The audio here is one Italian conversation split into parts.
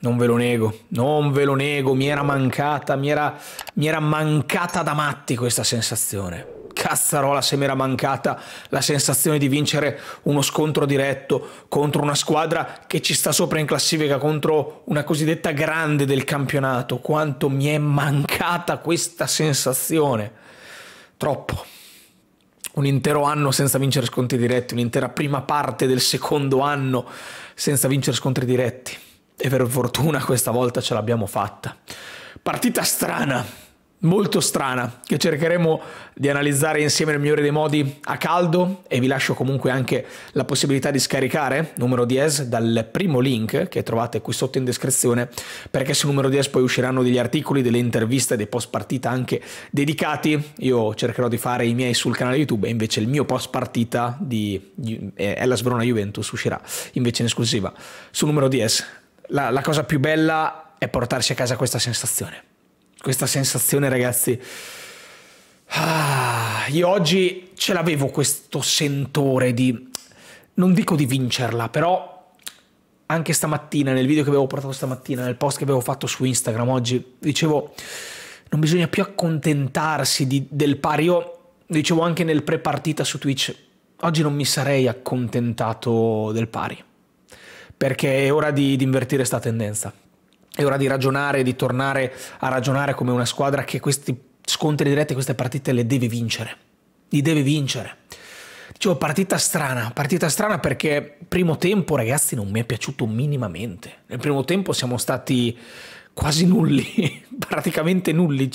Non ve lo nego, non ve lo nego, mi era mancata, mi era, mi era mancata da matti questa sensazione. Cazzarola se mi era mancata la sensazione di vincere uno scontro diretto contro una squadra che ci sta sopra in classifica, contro una cosiddetta grande del campionato. Quanto mi è mancata questa sensazione. Troppo un intero anno senza vincere scontri diretti, un'intera prima parte del secondo anno senza vincere scontri diretti. E per fortuna questa volta ce l'abbiamo fatta. Partita strana, molto strana, che cercheremo di analizzare insieme nel migliore dei modi a caldo e vi lascio comunque anche la possibilità di scaricare numero 10 dal primo link che trovate qui sotto in descrizione perché su numero 10 poi usciranno degli articoli, delle interviste, dei post partita anche dedicati. Io cercherò di fare i miei sul canale YouTube e invece il mio post partita di Ella eh, Sbrona Juventus uscirà invece in esclusiva su numero 10 la, la cosa più bella è portarsi a casa questa sensazione. Questa sensazione, ragazzi. Ah, io oggi ce l'avevo questo sentore di... non dico di vincerla, però anche stamattina, nel video che avevo portato stamattina, nel post che avevo fatto su Instagram oggi, dicevo non bisogna più accontentarsi di, del pari. Io dicevo anche nel pre-partita su Twitch, oggi non mi sarei accontentato del pari perché è ora di, di invertire questa tendenza. È ora di ragionare, di tornare a ragionare come una squadra che questi scontri diretti, queste partite le deve vincere. Li deve vincere. Dicevo, partita strana, partita strana perché primo tempo, ragazzi, non mi è piaciuto minimamente. Nel primo tempo siamo stati quasi nulli, praticamente nulli.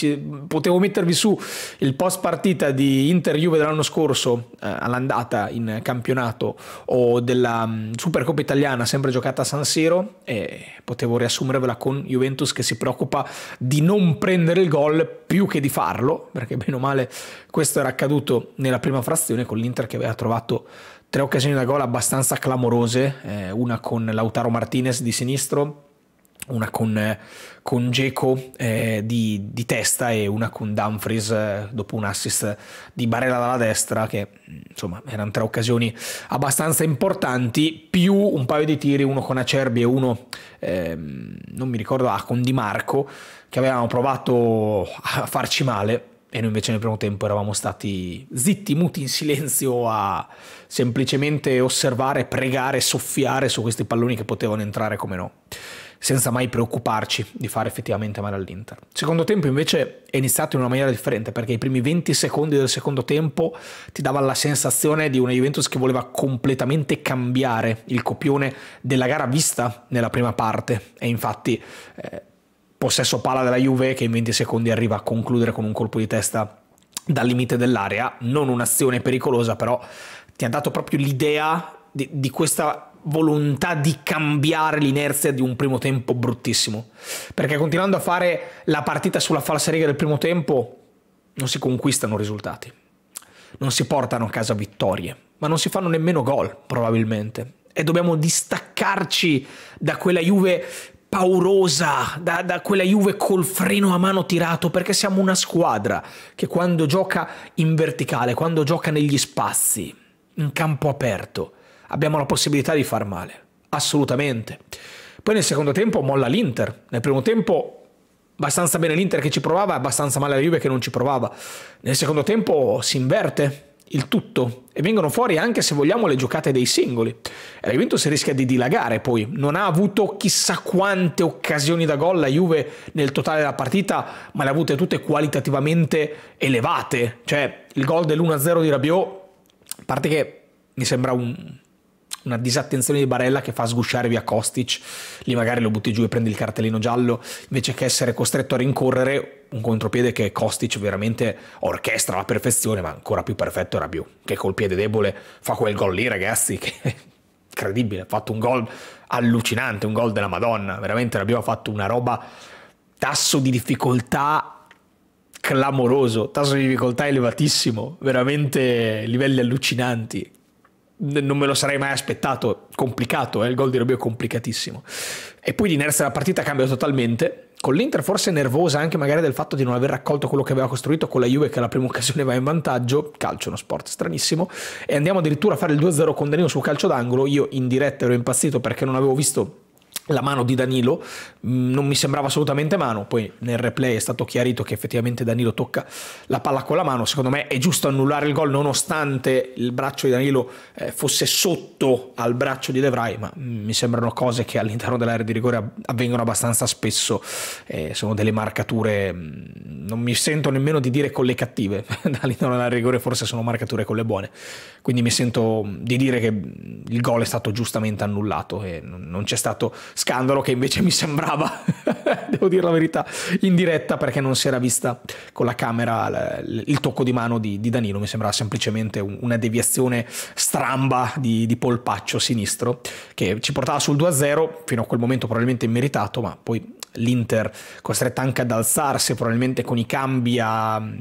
potevo mettervi su il post partita di Inter Juve dell'anno scorso eh, all'andata in campionato o della um, Supercoppa italiana sempre giocata a San Siro e potevo riassumervela con Juventus che si preoccupa di non prendere il gol più che di farlo, perché bene o male questo era accaduto nella prima frazione con l'Inter che aveva trovato tre occasioni da gol abbastanza clamorose, eh, una con Lautaro Martinez di sinistro una con, con Geco eh, di, di, testa e una con Dumfries eh, dopo un assist di Barella dalla destra che insomma erano tre occasioni abbastanza importanti più un paio di tiri uno con Acerbi e uno eh, non mi ricordo ah, con Di Marco che avevano provato a farci male e noi invece nel primo tempo eravamo stati zitti, muti, in silenzio a semplicemente osservare, pregare, soffiare su questi palloni che potevano entrare come no senza mai preoccuparci di fare effettivamente male all'Inter. secondo tempo invece è iniziato in una maniera differente perché i primi 20 secondi del secondo tempo ti dava la sensazione di una Juventus che voleva completamente cambiare il copione della gara vista nella prima parte e infatti eh, possesso pala della Juve che in 20 secondi arriva a concludere con un colpo di testa dal limite dell'area, non un'azione pericolosa però ti ha dato proprio l'idea di, di questa volontà di cambiare l'inerzia di un primo tempo bruttissimo. Perché continuando a fare la partita sulla falsariga del primo tempo, non si conquistano risultati, non si portano a casa vittorie, ma non si fanno nemmeno gol, probabilmente. E dobbiamo distaccarci da quella Juve paurosa, da, da, quella Juve col freno a mano tirato, perché siamo una squadra che quando gioca in verticale, quando gioca negli spazi, in campo aperto, abbiamo la possibilità di far male, assolutamente. Poi nel secondo tempo molla l'Inter, nel primo tempo abbastanza bene l'Inter che ci provava e abbastanza male la Juve che non ci provava. Nel secondo tempo si inverte il tutto e vengono fuori anche se vogliamo le giocate dei singoli. E la Juventus rischia di dilagare poi, non ha avuto chissà quante occasioni da gol la Juve nel totale della partita, ma le ha avute tutte qualitativamente elevate. Cioè il gol dell'1-0 di Rabiot, a parte che mi sembra un, una disattenzione di Barella che fa sgusciare via Kostic, lì magari lo butti giù e prendi il cartellino giallo, invece che essere costretto a rincorrere un contropiede che Kostic veramente orchestra alla perfezione, ma ancora più perfetto era Biu, che col piede debole fa quel gol lì ragazzi, che è incredibile, ha fatto un gol allucinante, un gol della Madonna, veramente Rabiu ha fatto una roba, tasso di difficoltà clamoroso, tasso di difficoltà elevatissimo, veramente livelli allucinanti, non me lo sarei mai aspettato, complicato, eh? il gol di Robio è complicatissimo. E poi l'inerzia della partita cambia totalmente, con l'Inter forse nervosa anche magari del fatto di non aver raccolto quello che aveva costruito con la Juve che alla prima occasione va in vantaggio, calcio è uno sport stranissimo, e andiamo addirittura a fare il 2-0 con Danilo sul calcio d'angolo, io in diretta ero impazzito perché non avevo visto la mano di Danilo mm, non mi sembrava assolutamente mano, poi nel replay è stato chiarito che effettivamente Danilo tocca la palla con la mano, secondo me è giusto annullare il gol nonostante il braccio di Danilo eh, fosse sotto al braccio di Devrai, ma mm, mi sembrano cose che all'interno dell'area di rigore avvengono abbastanza spesso, eh, sono delle marcature, mm, non mi sento nemmeno di dire con le cattive, all'interno dell'area di rigore forse sono marcature con le buone, quindi mi sento di dire che il gol è stato giustamente annullato e non c'è stato Scandalo che invece mi sembrava, devo dire la verità, in diretta perché non si era vista con la camera il tocco di mano di, di Danilo, mi sembrava semplicemente una deviazione stramba di, di polpaccio sinistro che ci portava sul 2-0, fino a quel momento probabilmente immeritato, ma poi l'Inter costretta anche ad alzarsi probabilmente con i cambi a, a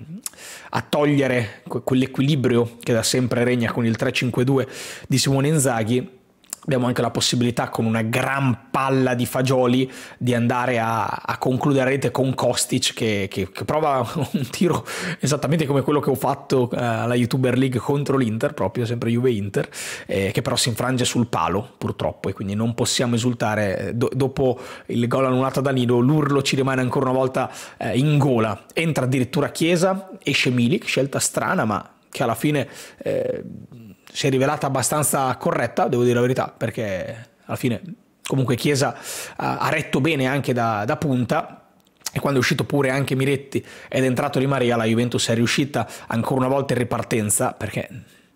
togliere quell'equilibrio che da sempre regna con il 3-5-2 di Simone Inzaghi abbiamo anche la possibilità con una gran palla di fagioli di andare a, a concludere rete con Kostic che, che, che, prova un tiro esattamente come quello che ho fatto eh, alla YouTuber League contro l'Inter, proprio sempre Juve-Inter, eh, che però si infrange sul palo purtroppo e quindi non possiamo esultare. Eh, do, dopo il gol annullato da Nido, l'urlo ci rimane ancora una volta eh, in gola. Entra addirittura Chiesa, esce Milik, scelta strana ma che alla fine... Eh, si è rivelata abbastanza corretta, devo dire la verità, perché alla fine comunque Chiesa ha retto bene anche da, da punta. E quando è uscito pure anche Miretti ed è entrato Di Maria, la Juventus è riuscita ancora una volta in ripartenza, perché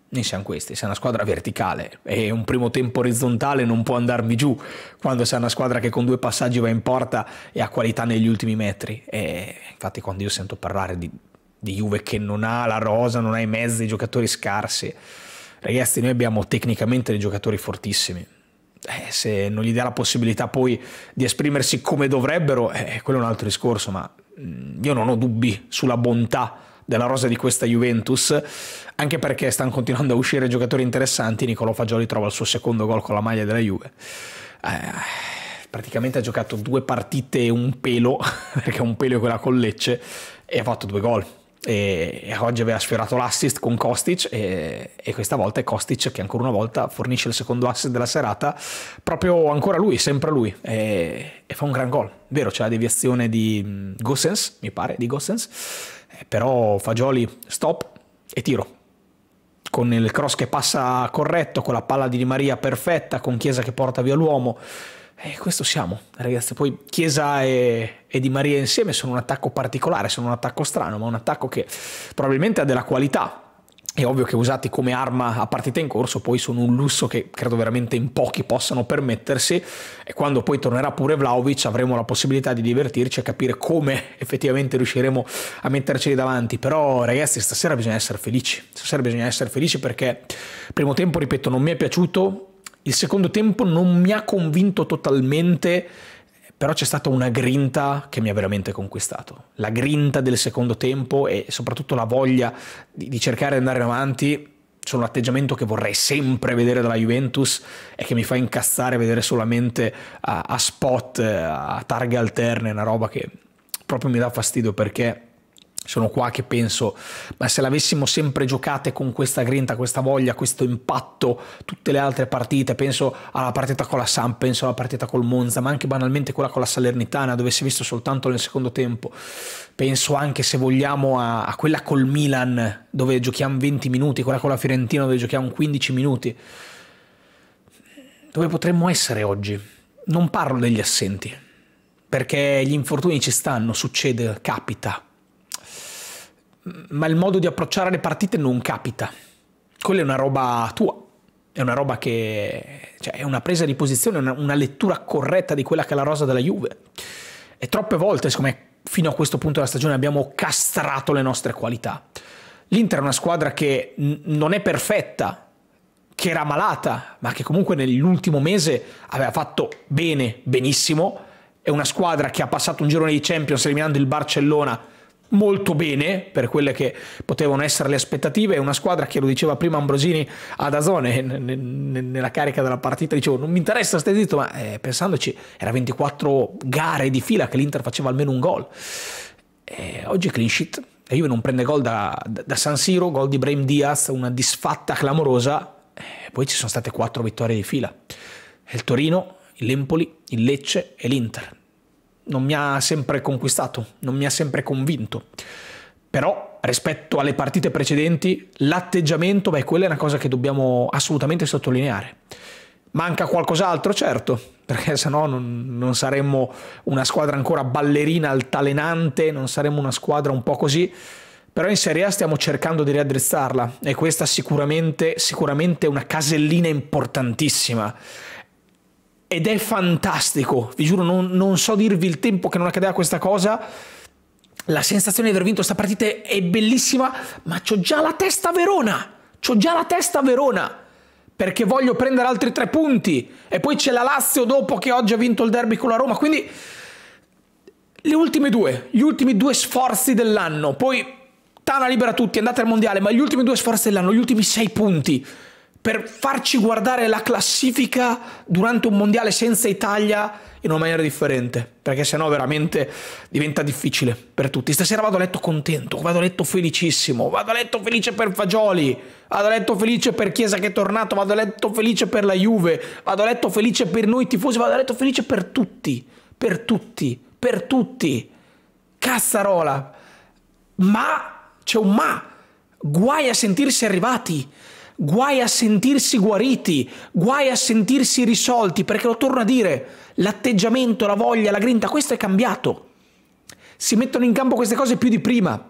ne siamo questi, siamo una squadra verticale e un primo tempo orizzontale non può andarmi giù quando sei una squadra che con due passaggi va in porta e ha qualità negli ultimi metri. E infatti quando io sento parlare di, di Juve che non ha la rosa, non ha i mezzi, i giocatori scarsi, ragazzi noi abbiamo tecnicamente dei giocatori fortissimi, eh, se non gli dà la possibilità poi di esprimersi come dovrebbero, eh, quello è un altro discorso, ma mm, io non ho dubbi sulla bontà della rosa di questa Juventus, anche perché stanno continuando a uscire giocatori interessanti, Nicolo Fagioli trova il suo secondo gol con la maglia della Juve. Eh, praticamente ha giocato due partite e un pelo, perché un pelo è quella con Lecce, e ha fatto due gol e oggi aveva sfiorato l'assist con Kostic e, e, questa volta è Kostic che ancora una volta fornisce il secondo assist della serata proprio ancora lui, sempre lui e, e fa un gran gol, vero c'è la deviazione di mm, Gossens, mi pare, di Gossens eh, però Fagioli stop e tiro con il cross che passa corretto, con la palla di Di Maria perfetta, con Chiesa che porta via l'uomo. E questo siamo, ragazzi. Poi Chiesa e, e, Di Maria insieme sono un attacco particolare, sono un attacco strano, ma un attacco che probabilmente ha della qualità. È ovvio che usati come arma a partita in corso poi sono un lusso che credo veramente in pochi possano permettersi e quando poi tornerà pure Vlaovic avremo la possibilità di divertirci e capire come effettivamente riusciremo a metterceli davanti. Però ragazzi stasera bisogna essere felici, stasera bisogna essere felici perché primo tempo ripeto non mi è piaciuto, il secondo tempo non mi ha convinto totalmente però c'è stata una grinta che mi ha veramente conquistato. La grinta del secondo tempo e soprattutto la voglia di, di cercare di andare avanti sono un atteggiamento che vorrei sempre vedere dalla Juventus e che mi fa incazzare vedere solamente a, a spot, eh, a targhe alterne, una roba che proprio mi dà fastidio perché sono qua che penso, ma se l'avessimo sempre giocata con questa grinta, questa voglia, questo impatto, tutte le altre partite, penso alla partita con la Samp, penso alla partita col Monza, ma anche banalmente quella con la Salernitana, dove si è visto soltanto nel secondo tempo, penso anche se vogliamo a, a quella col Milan, dove giochiamo 20 minuti, quella con la Fiorentina, dove giochiamo 15 minuti, dove potremmo essere oggi. Non parlo degli assenti, perché gli infortuni ci stanno, succede, capita, ma il modo di approcciare le partite non capita. Quella è una roba tua, è una roba che cioè, è una presa di posizione, una, una, lettura corretta di quella che è la rosa della Juve. E troppe volte, secondo fino a questo punto della stagione abbiamo castrato le nostre qualità. L'Inter è una squadra che non è perfetta, che era malata, ma che comunque nell'ultimo mese aveva fatto bene, benissimo. È una squadra che ha passato un girone di Champions eliminando il Barcellona molto bene per quelle che potevano essere le aspettative è una squadra che lo diceva prima Ambrosini ad Azone nella carica della partita dicevo non mi interessa stai zitto ma eh, pensandoci era 24 gare di fila che l'Inter faceva almeno un gol eh, oggi è clean sheet la Juve non prende gol da, da, San Siro gol di Brahim Diaz una disfatta clamorosa eh, poi ci sono state quattro vittorie di fila il Torino, l'Empoli, il Lecce e l'Inter non mi ha sempre conquistato, non mi ha sempre convinto. Però rispetto alle partite precedenti, l'atteggiamento, beh, quella è una cosa che dobbiamo assolutamente sottolineare. Manca qualcos'altro, certo, perché sennò non, non saremmo una squadra ancora ballerina, altalenante, non saremmo una squadra un po' così. Però in Serie A stiamo cercando di riaddrizzarla e questa sicuramente, sicuramente è una casellina importantissima ed è fantastico, vi giuro, non, non, so dirvi il tempo che non accadeva questa cosa. La sensazione di aver vinto questa partita è bellissima, ma ho già la testa a Verona, ho già la testa a Verona, perché voglio prendere altri tre punti. E poi c'è la Lazio dopo che oggi ha vinto il derby con la Roma, quindi le ultime due, gli ultimi due sforzi dell'anno, poi Tana libera tutti, andate al mondiale, ma gli ultimi due sforzi dell'anno, gli ultimi sei punti per farci guardare la classifica durante un mondiale senza Italia in una maniera differente, perché sennò veramente diventa difficile per tutti. Stasera vado a letto contento, vado a letto felicissimo, vado a letto felice per Fagioli, vado a letto felice per Chiesa che è tornato, vado a letto felice per la Juve, vado a letto felice per noi tifosi, vado a letto felice per tutti, per tutti, per tutti. Cazzarola. Ma c'è un ma. Guai a sentirsi arrivati guai a sentirsi guariti, guai a sentirsi risolti, perché lo torno a dire, l'atteggiamento, la voglia, la grinta, questo è cambiato. Si mettono in campo queste cose più di prima,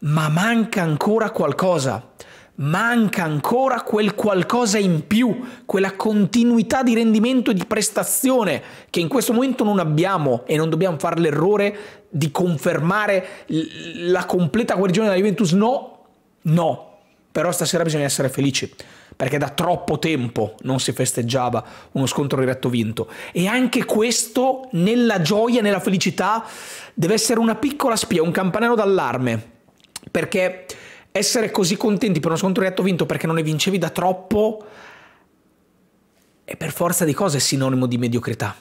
ma manca ancora qualcosa. Manca ancora quel qualcosa in più, quella continuità di rendimento e di prestazione che in questo momento non abbiamo e non dobbiamo fare l'errore di confermare la completa guarigione della Juventus. No, no, però stasera bisogna essere felici, perché da troppo tempo non si festeggiava uno scontro diretto vinto. E anche questo, nella gioia, nella felicità, deve essere una piccola spia, un campanello d'allarme. Perché essere così contenti per uno scontro diretto vinto perché non ne vincevi da troppo è per forza di cose sinonimo di mediocrità.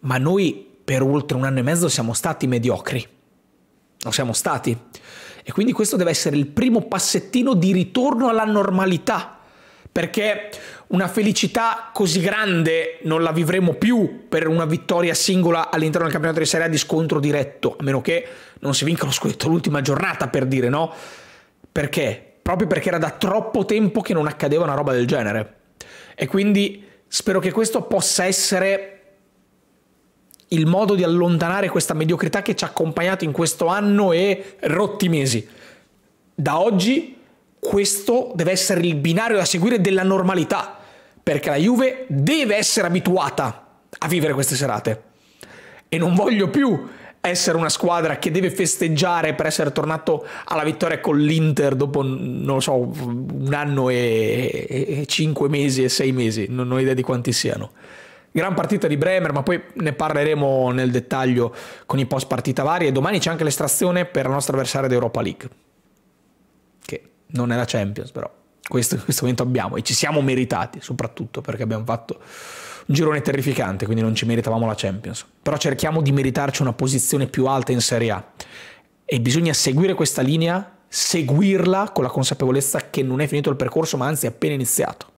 Ma noi per oltre un anno e mezzo siamo stati mediocri. lo siamo stati. E quindi questo deve essere il primo passettino di ritorno alla normalità, perché una felicità così grande non la vivremo più per una vittoria singola all'interno del campionato di Serie A di scontro diretto, a meno che non si vinca lo scudetto l'ultima giornata per dire no. Perché? Proprio perché era da troppo tempo che non accadeva una roba del genere. E quindi spero che questo possa essere il modo di allontanare questa mediocrità che ci ha accompagnato in questo anno e rotti mesi. Da oggi questo deve essere il binario da seguire della normalità, perché la Juve deve essere abituata a vivere queste serate. E non voglio più essere una squadra che deve festeggiare per essere tornato alla vittoria con l'Inter dopo, non lo so, un anno e, e, e cinque mesi e sei mesi, non ho idea di quanti siano gran partita di Bremer, ma poi ne parleremo nel dettaglio con i post partita vari e domani c'è anche l'estrazione per la nostra avversaria d'Europa League, che non è la Champions però, questo in questo momento abbiamo e ci siamo meritati soprattutto perché abbiamo fatto un girone terrificante, quindi non ci meritavamo la Champions, però cerchiamo di meritarci una posizione più alta in Serie A e bisogna seguire questa linea seguirla con la consapevolezza che non è finito il percorso, ma anzi è appena iniziato.